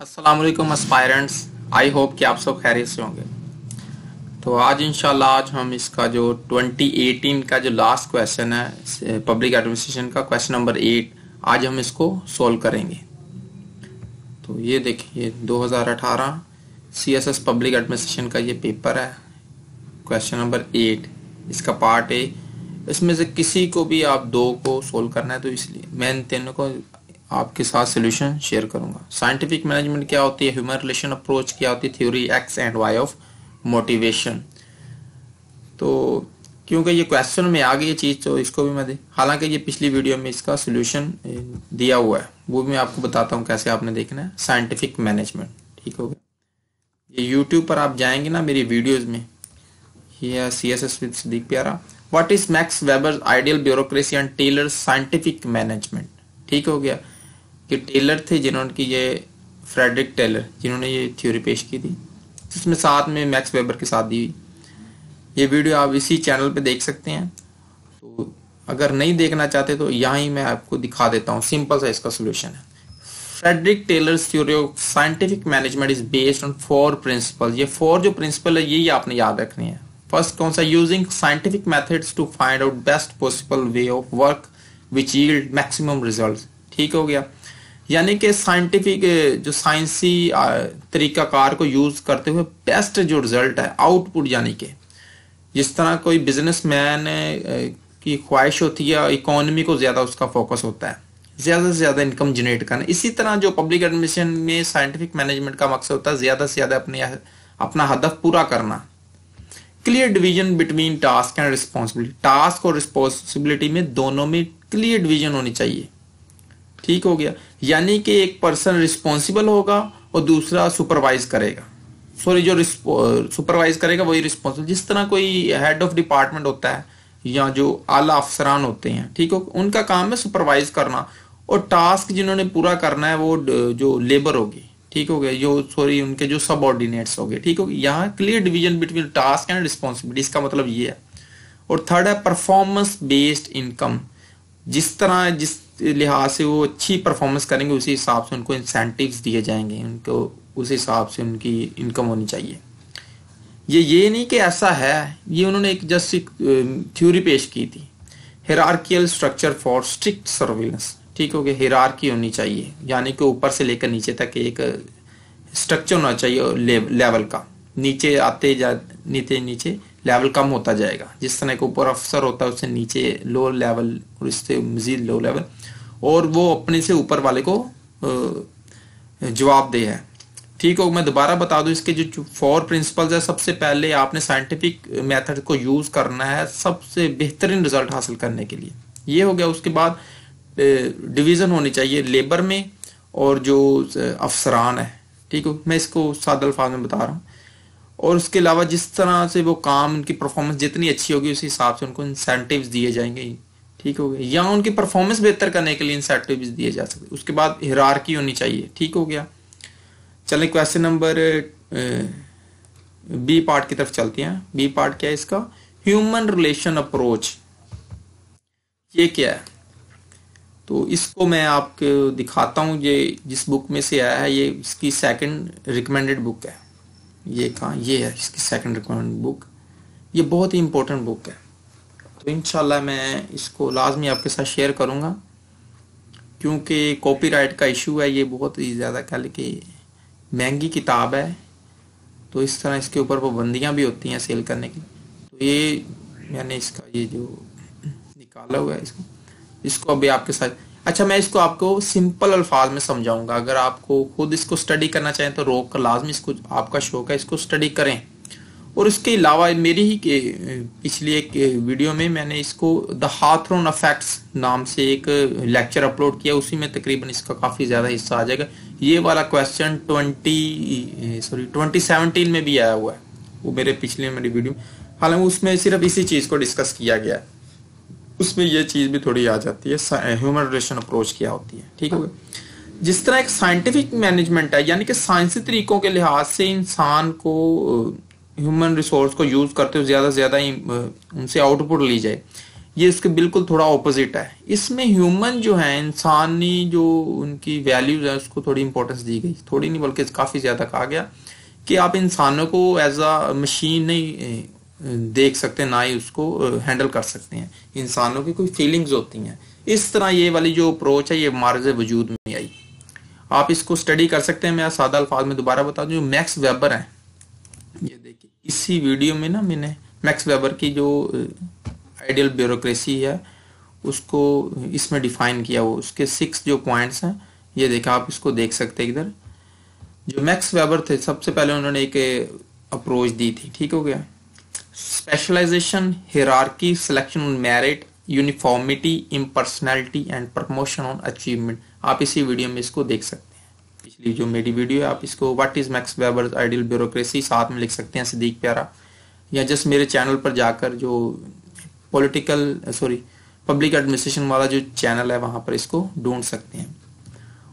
वालेकुम aspirants I hope कि आप सब खैरियत से होंगे तो आज इंशाल्लाह आज हम इसका जो 2018 का जो लास्ट क्वेश्चन है पब्लिक एडमिनिस्ट्रेशन का क्वेश्चन नंबर एट आज हम इसको सोल्व करेंगे तो ये देखिए 2018 सीएसएस पब्लिक एडमिनिस्ट्रेशन का ये पेपर है क्वेश्चन नंबर एट इसका पार्ट ए इसमें से किसी को भी आप दो को सोल्व करना है तो इसलिए मैं इन तीनों को आपके साथ सोल्यूशन शेयर करूंगा साइंटिफिक मैनेजमेंट क्या होती है ह्यूमन रिलेशन अप्रोच क्या होती है theory X and Y of motivation तो क्योंकि ये क्वेश्चन में आ गई ये चीज़ तो इसको भी मैं दे हालांकि ये पिछली वीडियो में इसका सोल्यूशन दिया हुआ है वो भी मैं आपको बताता हूँ कैसे आपने देखना है साइंटिफिक मैनेजमेंट ठीक हो गया ये यूट्यूब पर आप जाएंगे ना मेरी वीडियोज़ में ये C S S with Sadiq प्यारा what is Max Weber ideal bureaucracy and Taylor scientific management ठीक हो गया ये टेलर थे जिन्होंने की ये फ्रेडरिक टेलर जिन्होंने ये थ्योरी पेश की थी इसमें साथ में मैक्स वेबर के साथ दी ये वीडियो आप इसी चैनल पे देख सकते हैं तो अगर नहीं देखना चाहते तो यहाँ ही मैं आपको दिखा देता हूँ सिंपल सा इसका सोल्यूशन है Frederick Taylor theory of scientific management is based on four principle ये फोर जो प्रिंसिपल है यही आपने याद रखने हैं फर्स्ट कौन सा using scientific methods to find out best possible way of work which yield maximum result ठीक हो गया यानी कि साइंटिफिक जो साइंसी तरीकाकार को यूज करते हुए बेस्ट जो रिजल्ट है आउटपुट यानी कि जिस तरह कोई बिजनेसमैन की ख्वाहिश होती है इकोनॉमी को ज़्यादा उसका फोकस होता है ज़्यादा से ज़्यादा इनकम जनरेट करना इसी तरह जो पब्लिक एडमिनिस्ट्रेशन में साइंटिफिक मैनेजमेंट का मकसद होता है ज़्यादा से ज़्यादा अपने अपना हदफ पूरा करना clear division between task and responsibility task और रिस्पॉन्सिबिलिटी में दोनों में क्लियर डिवीजन होनी चाहिए ठीक हो गया यानी कि एक पर्सन रिस्पॉन्सिबल होगा और दूसरा सुपरवाइज करेगा सॉरी जो सुपरवाइज करेगा वही रिस्पॉन्सिबल जिस तरह कोई हेड ऑफ डिपार्टमेंट होता है या जो आला अफसरान होते हैं ठीक हो उनका काम है सुपरवाइज करना और टास्क जिन्होंने पूरा करना है वो जो लेबर होगी ठीक हो गया जो सॉरी उनके जो सब ऑर्डिनेट्स हो गए ठीक हो गया यहाँ clear division between task and responsibility इसका मतलब ये है और थर्ड है परफॉर्मेंस बेस्ड इनकम जिस तरह जिस लिहाज से वो अच्छी परफॉर्मेंस करेंगे उसी हिसाब से उनको इंसेंटिव दिए जाएंगे उनको उस हिसाब से उनकी इनकम होनी चाहिए ये ये नहीं कि ऐसा है ये उन्होंने एक जस्ट एक थ्योरी पेश की थी hierarchical structure for strict surveillance ठीक हो गया हेरारकी होनी चाहिए यानी कि ऊपर से लेकर नीचे तक एक स्ट्रक्चर होना चाहिए लेवल का नीचे आते जा नीचे नीचे लेवल कम होता जाएगा जिस तरह के ऊपर अफसर होता है उससे नीचे लोअर लेवल और इससे मजीद लो लेवल और वो अपने से ऊपर वाले को जवाब दे है ठीक हो मैं दोबारा बता दूं इसके जो फोर प्रिंसिपल्स है सबसे पहले आपने साइंटिफिक मेथड को यूज़ करना है सबसे बेहतरीन रिजल्ट हासिल करने के लिए ये हो गया उसके बाद डिवीज़न होनी चाहिए लेबर में और जो अफसरान है ठीक हो मैं इसको सादल अल्फाज में बता रहा हूँ और उसके अलावा जिस तरह से वो काम उनकी परफॉर्मेंस जितनी अच्छी होगी उस हिसाब से उनको इंसेंटिव दिए जाएंगे ठीक हो गया या उनकी परफॉर्मेंस बेहतर करने के लिए इंसेंटिव दिए जा सकते उसके बाद हिरारकी होनी चाहिए ठीक हो गया चले क्वेश्चन नंबर बी पार्ट की तरफ चलते हैं बी पार्ट क्या है इसका ह्यूमन रिलेशन अप्रोच ये क्या है तो इसको मैं आपको दिखाता हूं ये जिस बुक में से आया है ये इसकी सेकंड रिकमेंडेड बुक है ये कहाँ ये है इसकी सेकंड रिकमेंड बुक ये बहुत ही इंपॉर्टेंट बुक है तो इन मैं इसको लाजमी आपके साथ शेयर करूँगा क्योंकि कॉपीराइट का इशू है ये बहुत ही ज़्यादा कह की महंगी किताब है तो इस तरह इसके ऊपर पाबंदियाँ भी होती हैं सेल करने की तो ये मैंने इसका ये जो निकाला हुआ है इसको इसको अभी आपके साथ अच्छा मैं इसको आपको सिंपल अल्फाज में समझाऊंगा अगर आपको खुद इसको स्टडी करना चाहें तो रोक लाजमी इसको आपका शौक है इसको स्टडी करें और इसके अलावा मेरी ही के पिछली एक वीडियो में मैंने इसको द हाथरोन अफेक्ट्स नाम से एक लेक्चर अपलोड किया उसी में तकरीबन इसका काफ़ी ज़्यादा हिस्सा आ जाएगा ये वाला question twenty sorry twenty seventeen में भी आया हुआ है वो मेरे पिछले मेरी वीडियो हालांकि उसमें सिर्फ इसी चीज़ को डिस्कस किया गया है उसमें यह चीज भी थोड़ी आ जाती है ह्यूमन रिलेशन अप्रोच क्या होती है ठीक है जिस तरह एक साइंटिफिक मैनेजमेंट है यानी कि साइंसी तरीकों के लिहाज से इंसान को ह्यूमन रिसोर्स को यूज करते हुए ज्यादा से ज्यादा उनसे आउटपुट ली जाए ये इसके बिल्कुल थोड़ा ऑपोजिट है इसमें ह्यूमन जो है इंसानी जो उनकी वैल्यूज है उसको थोड़ी इंपॉर्टेंस दी गई थोड़ी नहीं बल्कि काफी ज्यादा कहा गया कि आप इंसानों को एज अ मशीन नहीं देख सकते हैं ना ही उसको हैंडल कर सकते हैं इंसानों की कोई फीलिंग्स होती हैं इस तरह ये वाली जो अप्रोच है ये मार्ज वजूद में आई आप इसको स्टडी कर सकते हैं मैं सादा अल्फाज में दोबारा बता दूँ जो मैक्स वेबर हैं ये देखिए इसी वीडियो में ना मैंने मैक्स वेबर की जो आइडियल ब्यूरोसी है उसको इसमें डिफाइन किया वो उसके सिक्स जो पॉइंट्स हैं ये देखा आप इसको देख सकते हैं इधर जो मैक्स वेबर थे सबसे पहले उन्होंने एक अप्रोच दी थी ठीक हो गया specialization, hierarchy, selection on merit, uniformity impersonality and promotion on achievement आप इसी वीडियो में इसको देख सकते हैं पिछली जो मेरी वीडियो है आप इसको what is Max Weber ideal bureaucracy साथ में लिख सकते हैं सिद्दीक प्यारा या जस्ट मेरे चैनल पर जाकर जो पॉलिटिकल सॉरी पब्लिक एडमिनिस्ट्रेशन वाला जो चैनल है वहां पर इसको ढूंढ सकते हैं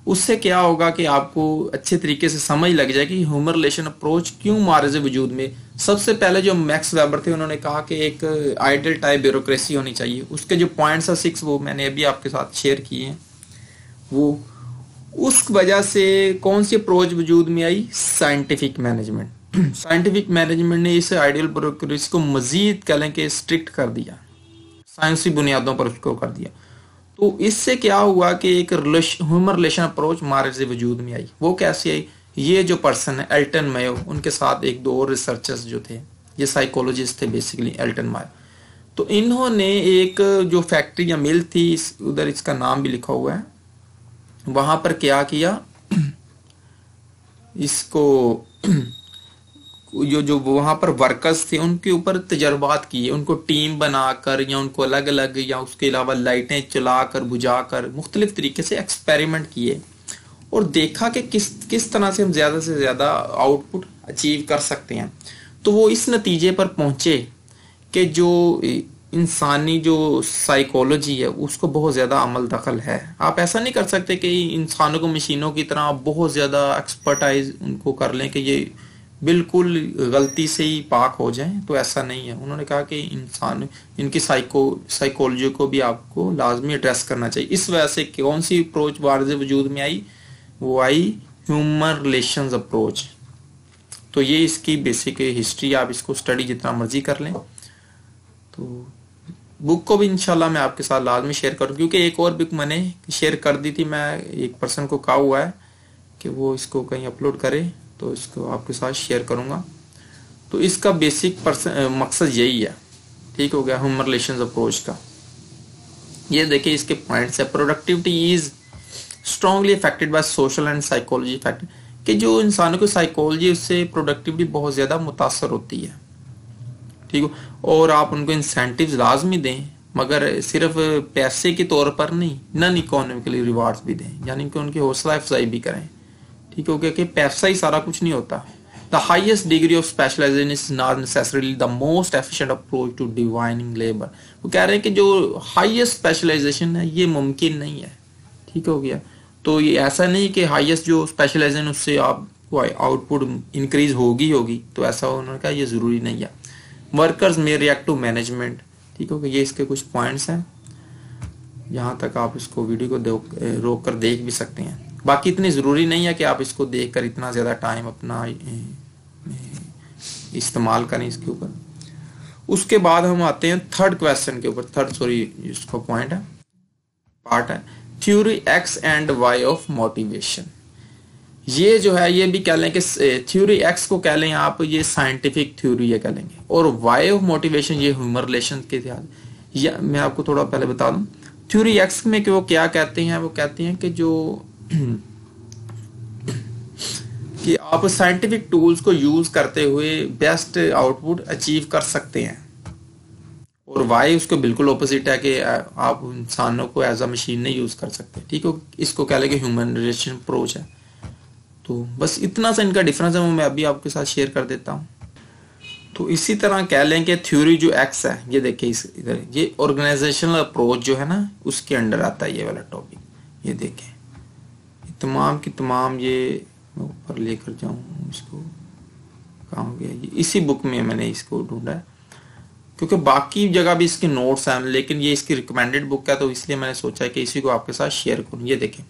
उससे क्या होगा कि आपको अच्छे तरीके से समझ लग जाए कि ह्यूमन रिलेशन अप्रोच क्यों मारज वजूद में सबसे पहले जो मैक्स वेबर थे उन्होंने कहा कि एक आइडल टाइप ब्यूरोक्रेसी होनी चाहिए उसके जो पॉइंट्स हैं सिक्स वो मैंने अभी आपके साथ शेयर किए हैं वो उस वजह से कौन सी अप्रोच वजूद में आई साइंटिफिक मैनेजमेंट साइंटिफिक मैनेजमेंट ने इस आइडियल ब्यूरोक्रेसी को मजीद कह लें कि स्ट्रिक्ट कर दिया साइंसी बुनियादों पर उसको कर दिया तो इससे क्या हुआ कि एक ह्यूमन रिलेशन अप्रोच मार्च से वजूद में आई वो कैसे आई ये जो पर्सन है एल्टन मयो उनके साथ एक दो और रिसर्चर्स जो थे ये साइकोलॉजिस्ट थे बेसिकली एल्टन मायो तो इन्होंने एक जो फैक्ट्री या मिल थी इस उधर इसका नाम भी लिखा हुआ है वहां पर क्या किया इसको जो जो वहाँ पर वर्कर्स थे उनके ऊपर तजर्बात किए उनको टीम बनाकर या उनको अलग अलग या उसके अलावा लाइटें चला कर बुझा कर मुख्तलिफ तरीके से एक्सपेरिमेंट किए और देखा कि किस किस तरह से हम ज़्यादा से ज़्यादा आउटपुट अचीव कर सकते हैं तो वो इस नतीजे पर पहुंचे कि जो इंसानी जो साइकोलॉजी है उसको बहुत ज़्यादा अमल दखल है आप ऐसा नहीं कर सकते कि इंसानों को मशीनों की तरह बहुत ज़्यादा एक्सपर्टाइज उनको कर लें कि ये बिल्कुल गलती से ही पाक हो जाएं तो ऐसा नहीं है उन्होंने कहा कि इंसान इनकी साइको साइकोलॉजी को भी आपको लाजमी एड्रेस करना चाहिए इस वजह से कौन सी अप्रोच वारज वजूद में आई वो आई ह्यूमन रिलेशन अप्रोच तो ये इसकी बेसिक हिस्ट्री आप इसको स्टडी जितना मर्जी कर लें तो बुक को भी इंशाल्लाह मैं आपके साथ लाजमी शेयर करूँ क्योंकि एक और बुक मैंने शेयर कर दी थी मैं एक पर्सन को कहा हुआ है कि वो इसको कहीं अपलोड करे तो इसको आपके साथ शेयर करूँगा तो इसका बेसिक मकसद यही है ठीक हो गया ह्यूमन रिलेशन अप्रोच का ये देखिए इसके पॉइंट्स है productivity is strongly affected by social and psychology effect कि जो इंसानों की साइकोलॉजी उससे प्रोडक्टिविटी बहुत ज़्यादा मुतासर होती है ठीक हो और आप उनको इंसेंटिव लाजमी दें मगर सिर्फ पैसे के तौर पर नहीं नन इकोनॉमिकली रिवार्ड्स भी दें यानी कि उनकी हौसला अफजाई भी करें ठीक क्योंकि कि पैसा ही सारा कुछ नहीं होता the highest degree of specialisation is not necessarily the most efficient approach to dividing labour वो कह रहे हैं कि जो हाइएस्ट स्पेशलाइजेशन है ये मुमकिन नहीं है ठीक हो गया तो ये ऐसा नहीं कि हाइएस्ट जो स्पेशलाइजेशन उससे आप आउटपुट इंक्रीज होगी होगी तो ऐसा होने का ये ज़रूरी नहीं है workers may react to management ठीक हो गया ये इसके कुछ पॉइंट्स हैं यहाँ तक आप इसको वीडियो को रोक कर देख भी सकते हैं बाकी इतनी ज़रूरी नहीं है कि आप इसको देख कर इतना ज़्यादा टाइम अपना इस्तेमाल करें इसके ऊपर उसके बाद हम आते हैं थर्ड क्वेश्चन के ऊपर थर्ड सॉरी इसको पॉइंट है पार्ट है theory X and Y of motivation ये जो है ये भी कह लें कि थ्योरी एक्स को कह लें आप ये साइंटिफिक थ्योरी है कह लेंगे और वाई ऑफ मोटिवेशन ये ह्यूमन रिलेशन के इतिहास मैं आपको थोड़ा पहले बता दूं थ्योरी एक्स में कि वो क्या कहते हैं वो कहते हैं कि जो कि आप साइंटिफिक टूल्स को यूज करते हुए बेस्ट आउटपुट अचीव कर सकते हैं और वाई उसको बिल्कुल ऑपोजिट है कि आप इंसानों को एज अ मशीन नहीं यूज कर सकते ठीक है इसको कह लेंगे ह्यूमन रिलेशन अप्रोच है तो बस इतना सा इनका डिफरेंस है वो मैं अभी आपके साथ शेयर कर देता हूँ तो इसी तरह कह लें कि थ्योरी जो एक्स है ये देखिए इस इधर ये ऑर्गेनाइजेशनल अप्रोच जो है ना उसके अंडर आता है ये वाला टॉपिक ये देखें तमाम की तमाम ये ऊपर लेकर जाऊं इसको कहा हो गया इसी बुक में मैंने इसको ढूंढा है क्योंकि बाकी जगह भी इसके नोट्स हैं लेकिन ये इसकी रिकमेंडेड बुक है तो इसलिए मैंने सोचा है कि इसी को आपके साथ शेयर करूँ ये देखें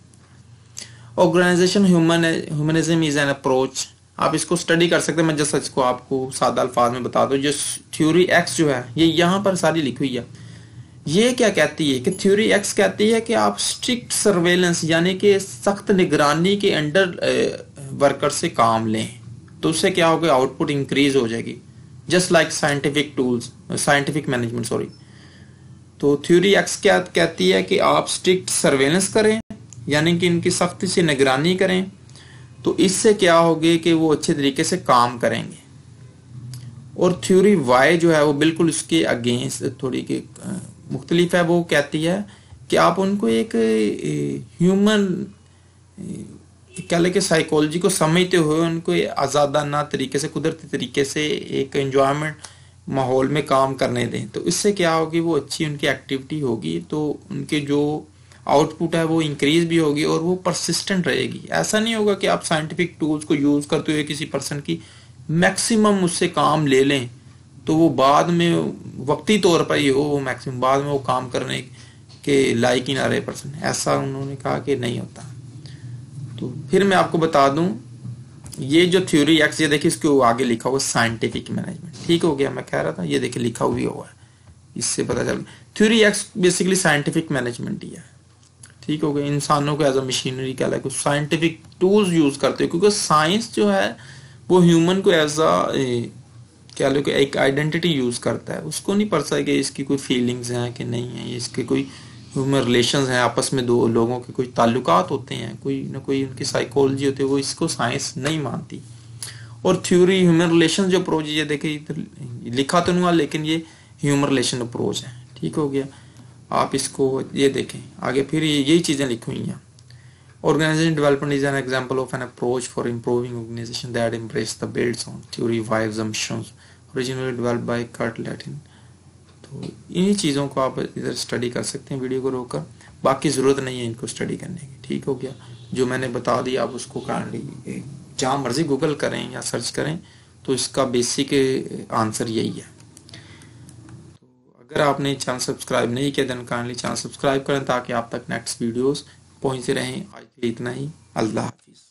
organisation human humanism is an approach आप इसको स्टडी कर सकते हैं मैं जस्ट इसको आपको सादा अल्फाज में बता दूँ जो थ्योरी एक्स जो है ये यहाँ पर सारी लिखी हुई है ये क्या कहती है कि थ्योरी एक्स कहती है कि आप स्ट्रिक्ट सर्वेलेंस यानी कि सख्त निगरानी के अंडर वर्कर से काम लें तो उससे क्या होगा आउटपुट इंक्रीज हो जाएगी just like scientific tools scientific management sorry तो थ्योरी एक्स क्या कहती है कि आप स्ट्रिक्ट सर्वेलेंस करें यानी कि इनकी सख्ती से निगरानी करें तो इससे क्या होगी कि वो अच्छे तरीके से काम करेंगे और थ्योरी वाई जो है वो बिल्कुल इसके अगेंस्ट थोड़ी के मुख्तलिफ है वो कहती है कि आप उनको एक ह्यूमन क्या लें कि साइकोलॉजी को समझते हुए उनको आज़ादाना तरीके से कुदरती तरीके से एक इन्जॉयमेंट माहौल में काम करने दें तो इससे क्या होगी वो अच्छी उनकी एक्टिविटी होगी तो उनके जो आउटपुट है वो इंक्रीज भी होगी और वो परसिस्टेंट रहेगी ऐसा नहीं होगा कि आप साइंटिफिक टूल्स को यूज़ करते हुए किसी पर्सन की मैक्सिमम उससे काम ले लें तो वो बाद में वक्ती तौर पर ही हो वो मैक्सिमम बाद में वो काम करने के लायक ही ना रहे पर्सन ऐसा उन्होंने कहा कि नहीं होता तो फिर मैं आपको बता दूं ये जो थ्योरी एक्स ये देखिए इसके आगे लिखा हुआ साइंटिफिक मैनेजमेंट ठीक हो गया मैं कह रहा था ये देखिए लिखा हुआ हुआ है इससे पता चल theory X basically scientific management ही है ठीक हो गया इंसानों को एज अ मशीनरी क्या लगे कुछ साइंटिफिक टूल्स यूज करते हो क्योंकि साइंस जो है वो ह्यूमन को एज अ क्या लोग एक आइडेंटिटी यूज़ करता है उसको नहीं पता कि इसकी कोई फीलिंग्स हैं कि नहीं है इसके कोई ह्यूमन रिलेशन हैं आपस में दो लोगों के कोई ताल्लुक होते हैं कोई ना कोई उनकी साइकोलॉजी होती है वो इसको साइंस नहीं मानती और थ्योरी ह्यूमन रिलेशन जो अप्रोच ये देखिए इधर तो लिखा तो नहीं हुआ लेकिन ये ह्यूमन रिलेशन अप्रोच है ठीक हो गया आप इसको ये देखें आगे फिर यही चीज़ें लिखी हुई हैं organisation development is an example of an approach for improving organisation that embrace the builds on theory vibes, assumptions, originally develop by Kurt Latin तो इन्हीं चीज़ों को आप इधर स्टडी कर सकते हैं वीडियो को रोककर बाकी ज़रूरत नहीं है इनको स्टडी करने की ठीक हो गया जो मैंने बता दिया आप उसको काइंडली जहाँ मर्जी गूगल करें या सर्च करें तो इसका बेसिक आंसर यही है तो अगर आपने चैनल सब्सक्राइब नहीं किया दैन काइंडली चैनल सब्सक्राइब करें ताकि आप तक नेक्स्ट वीडियोस पहुंचते रहें आज के इतना ही अल्लाह हाफिज़